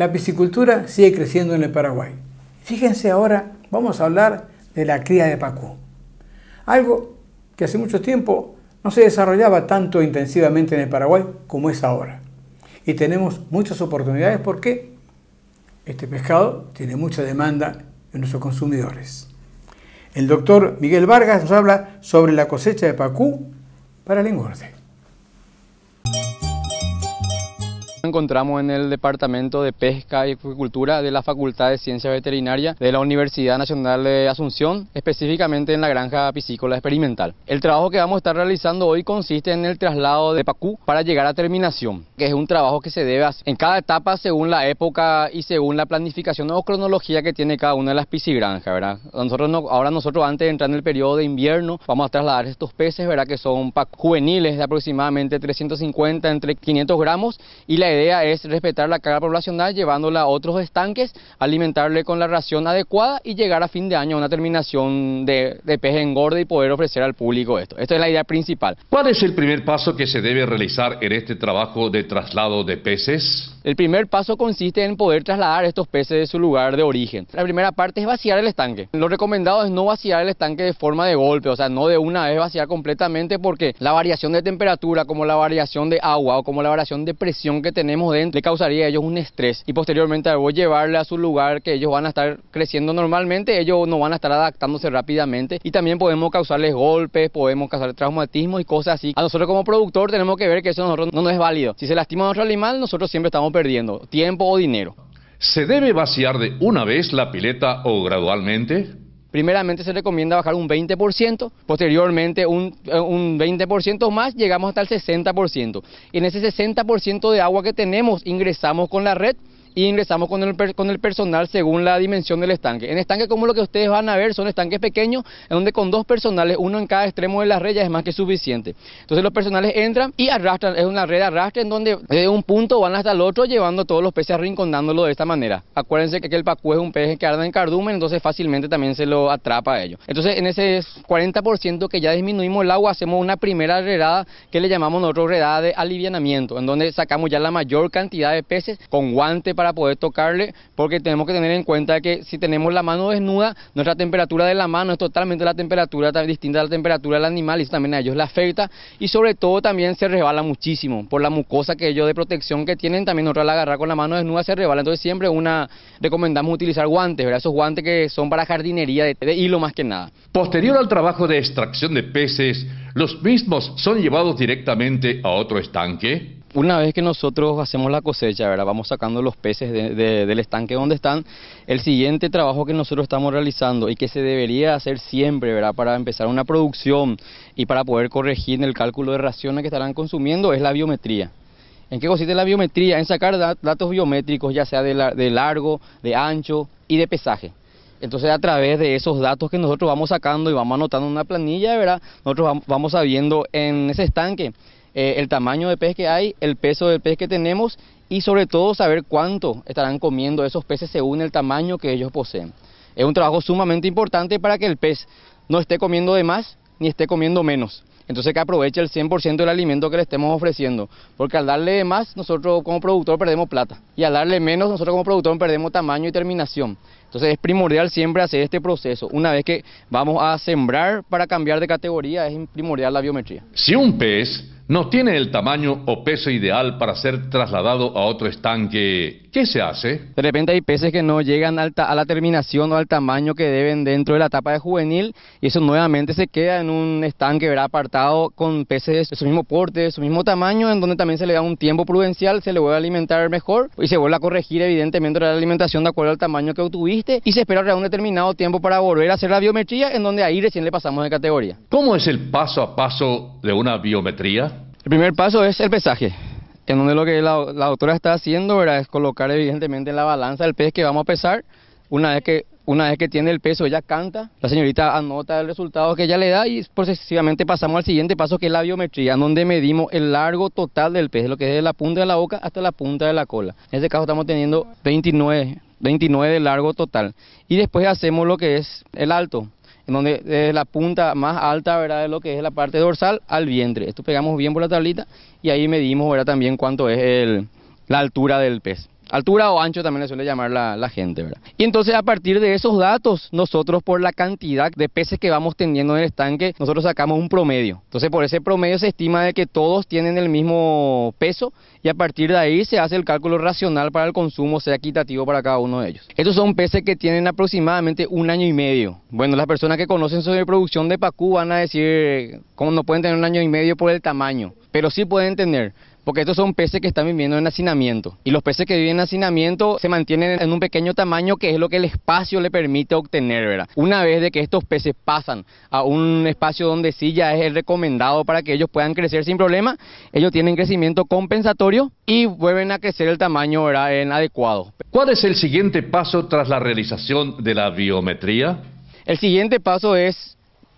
La piscicultura sigue creciendo en el Paraguay. Fíjense ahora, vamos a hablar de la cría de pacú. Algo que hace mucho tiempo no se desarrollaba tanto intensivamente en el Paraguay como es ahora. Y tenemos muchas oportunidades porque este pescado tiene mucha demanda en nuestros consumidores. El doctor Miguel Vargas nos habla sobre la cosecha de pacú para el engorde. encontramos en el Departamento de Pesca y Agricultura... de la Facultad de Ciencias Veterinarias de la Universidad Nacional de Asunción, específicamente en la granja piscícola experimental. El trabajo que vamos a estar realizando hoy consiste en el traslado de Pacú para llegar a terminación, que es un trabajo que se debe hacer en cada etapa según la época y según la planificación o cronología que tiene cada una de las piscigranjas, ¿verdad? Nosotros ahora nosotros antes de entrar en el periodo de invierno vamos a trasladar estos peces, ¿verdad? Que son juveniles de aproximadamente 350 entre 500 gramos y la edad la idea es respetar la carga poblacional llevándola a otros estanques, alimentarle con la ración adecuada y llegar a fin de año a una terminación de, pez engorda y poder ofrecer al público esto. Esta es la idea principal. ¿Cuál es el primer paso que se debe realizar en este trabajo de traslado de peces? El primer paso consiste en poder trasladar estos peces de su lugar de origen. La primera parte es vaciar el estanque. Lo recomendado es no vaciar el estanque de forma de golpe, o sea, no de una vez vaciar completamente porque la variación de temperatura, como la variación de agua o como la variación de presión que tenemos dentro, le causaría a ellos un estrés y posteriormente al llevarle a su lugar que ellos van a estar creciendo normalmente, ellos no van a estar adaptándose rápidamente y también podemos causarles golpes, podemos causar traumatismo y cosas así. A nosotros como productor tenemos que ver que eso no es válido. Si se lastima a nuestro animal, nosotros siempre estamos perdiendo tiempo o dinero. ¿Se debe vaciar de una vez la pileta o gradualmente? Primeramente se recomienda bajar un 20%, posteriormente un, eh, un 20% más, llegamos hasta el 60%. Y en ese 60% de agua que tenemos ingresamos con la red y ingresamos con el, con el personal según la dimensión del estanque. En estanque como lo que ustedes van a ver son estanques pequeños, en donde con dos personales, uno en cada extremo de las red es más que suficiente. Entonces los personales entran y arrastran, es una red arrastre en donde desde un punto van hasta el otro llevando todos los peces arrinconándolo de esta manera. Acuérdense que el pacú es un pez que arda en cardumen, entonces fácilmente también se lo atrapa a ellos. Entonces en ese 40% que ya disminuimos el agua, hacemos una primera redada que le llamamos nosotros redada de alivianamiento, en donde sacamos ya la mayor cantidad de peces con guante para poder tocarle, porque tenemos que tener en cuenta que si tenemos la mano desnuda, nuestra temperatura de la mano es totalmente la temperatura distinta a la temperatura del animal y eso también a ellos les afecta y sobre todo también se resbala muchísimo por la mucosa que ellos de protección que tienen, también nosotros la agarrar con la mano desnuda se resbala, entonces siempre una recomendamos utilizar guantes, ¿verdad? esos guantes que son para jardinería de hilo más que nada. Posterior al trabajo de extracción de peces, los mismos son llevados directamente a otro estanque una vez que nosotros hacemos la cosecha, ¿verdad? vamos sacando los peces del estanque donde están, el siguiente trabajo que nosotros estamos realizando y que se debería hacer siempre ¿verdad? para empezar una producción y para poder corregir el cálculo de raciones que estarán consumiendo es la biometría. ¿En qué consiste la biometría? En sacar datos biométricos, ya sea de, de largo, de ancho y de pesaje. Entonces a través de esos datos que nosotros vamos sacando y vamos anotando en una planilla, ¿verdad? Nosotros vamos sabiendo en ese estanque eh, el tamaño de pez que hay, el peso del pez que tenemos y sobre todo saber cuánto estarán comiendo esos peces según el tamaño que ellos poseen. Es un trabajo sumamente importante para que el pez no esté comiendo de más ni esté comiendo menos. Entonces que aproveche el 100% del alimento que le estemos ofreciendo, porque al darle de más nosotros como productor perdemos plata y al darle menos nosotros como productor perdemos tamaño y terminación. Entonces es primordial siempre hacer este proceso. Una vez que vamos a sembrar para cambiar de categoría, es primordial la biometría. Si un pez no tiene el tamaño o peso ideal para ser trasladado a otro estanque, ¿qué se hace? De repente hay peces que no llegan a la terminación o al tamaño que deben dentro de la etapa de juvenil y eso nuevamente se queda en un estanque apartado con peces de su mismo porte, de su mismo tamaño, en donde también se le da un tiempo prudencial, se le vuelve a alimentar mejor y se vuelve a corregir evidentemente la alimentación de acuerdo al tamaño que obtuviste y se espera un determinado tiempo para volver a hacer la biometría, en donde ahí recién le pasamos de categoría. ¿Cómo es el paso a paso de una biometría? El primer paso es el pesaje. En donde lo que la, doctora está haciendo es colocar evidentemente en la balanza el pez que vamos a pesar. Una vez que tiene el peso, ella canta, la señorita anota el resultado que ella le da y procesivamente pasamos al siguiente paso que es la biometría, en donde medimos el largo total del pez, lo que es de la punta de la boca hasta la punta de la cola. En este caso estamos teniendo 29 29 de largo total. Y después hacemos lo que es el alto, en donde desde la punta más alta, ¿verdad? De lo que es la parte dorsal al vientre. Esto pegamos bien por la tablita y ahí medimos, ¿verdad? También cuánto es la altura del pez. Altura o ancho también le suele llamar la, gente, ¿verdad? Y entonces a partir de esos datos, nosotros por la cantidad de peces que vamos teniendo en el estanque, nosotros sacamos un promedio. Entonces por ese promedio se estima de que todos tienen el mismo peso y a partir de ahí se hace el cálculo racional para el consumo, sea equitativo para cada uno de ellos. Estos son peces que tienen aproximadamente un año y medio. Bueno, las personas que conocen sobre producción de pacú van a decir, ¿cómo no pueden tener un año y medio por el tamaño? Pero sí pueden tener porque estos son peces que están viviendo en hacinamiento. Y los peces que viven en hacinamiento se mantienen en un pequeño tamaño que es lo que el espacio le permite obtener, ¿verdad? Una vez de que estos peces pasan a un espacio donde sí ya es el recomendado para que ellos puedan crecer sin problema, ellos tienen crecimiento compensatorio y vuelven a crecer el tamaño, En adecuado. ¿Cuál es el siguiente paso tras la realización de la biometría? El siguiente paso es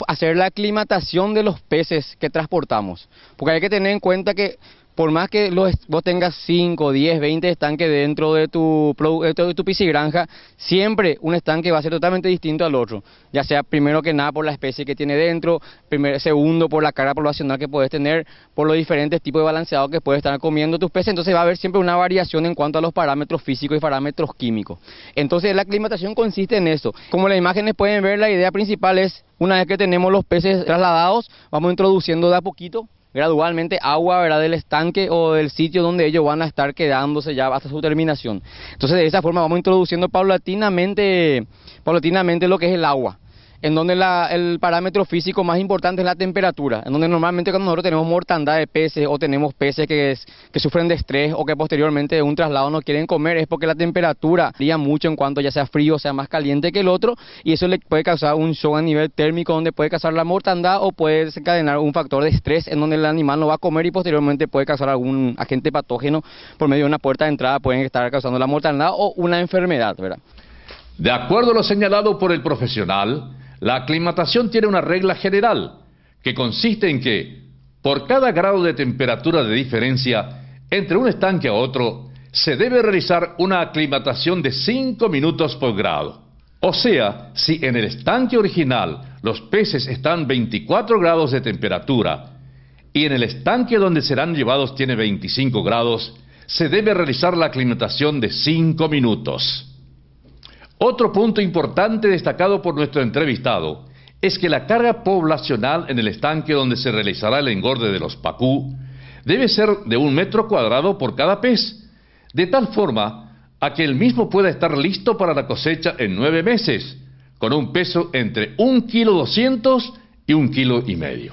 hacer la aclimatación de los peces que transportamos, porque hay que tener en cuenta que por más que los, vos tengas 5, 10, 20 estanques dentro de tu, eh, de tu piscigranja, siempre un estanque va a ser totalmente distinto al otro, ya sea primero que nada por la especie que tiene dentro, segundo por la cara poblacional que puedes tener, por los diferentes tipos de balanceado que puedes estar comiendo tus peces, entonces va a haber siempre una variación en cuanto a los parámetros físicos y parámetros químicos. Entonces la aclimatación consiste en eso. Como las imágenes pueden ver, la idea principal es, una vez que tenemos los peces trasladados, vamos introduciendo de a poquito gradualmente agua ¿verdad? del estanque o del sitio donde ellos van a estar quedándose ya hasta su terminación. Entonces de esa forma vamos introduciendo paulatinamente, paulatinamente lo que es el agua en donde la, el parámetro físico más importante es la temperatura, en donde normalmente cuando nosotros tenemos mortandad de peces o tenemos peces que, sufren de estrés o que posteriormente de un traslado no quieren comer, es porque la temperatura varía mucho en cuanto ya sea frío, ...o sea más caliente que el otro, y eso le puede causar un shock a nivel térmico, donde puede causar la mortandad o puede desencadenar un factor de estrés en donde el animal no va a comer y posteriormente puede causar algún agente patógeno por medio de una puerta de entrada, pueden estar causando la mortandad o una enfermedad, ¿verdad? De acuerdo a lo señalado por el profesional, la aclimatación tiene una regla general, que consiste en que, por cada grado de temperatura de diferencia entre un estanque a otro, se debe realizar una aclimatación de 5 minutos por grado. O sea, si en el estanque original los peces están 24 grados de temperatura y en el estanque donde serán llevados tiene 25 grados, se debe realizar la aclimatación de 5 minutos. Otro punto importante destacado por nuestro entrevistado es que la carga poblacional en el estanque donde se realizará el engorde de los pacú debe ser de un metro cuadrado por cada pez, de tal forma a que el mismo pueda estar listo para la cosecha en nueve meses, con un peso entre un kilo doscientos y un kilo y medio.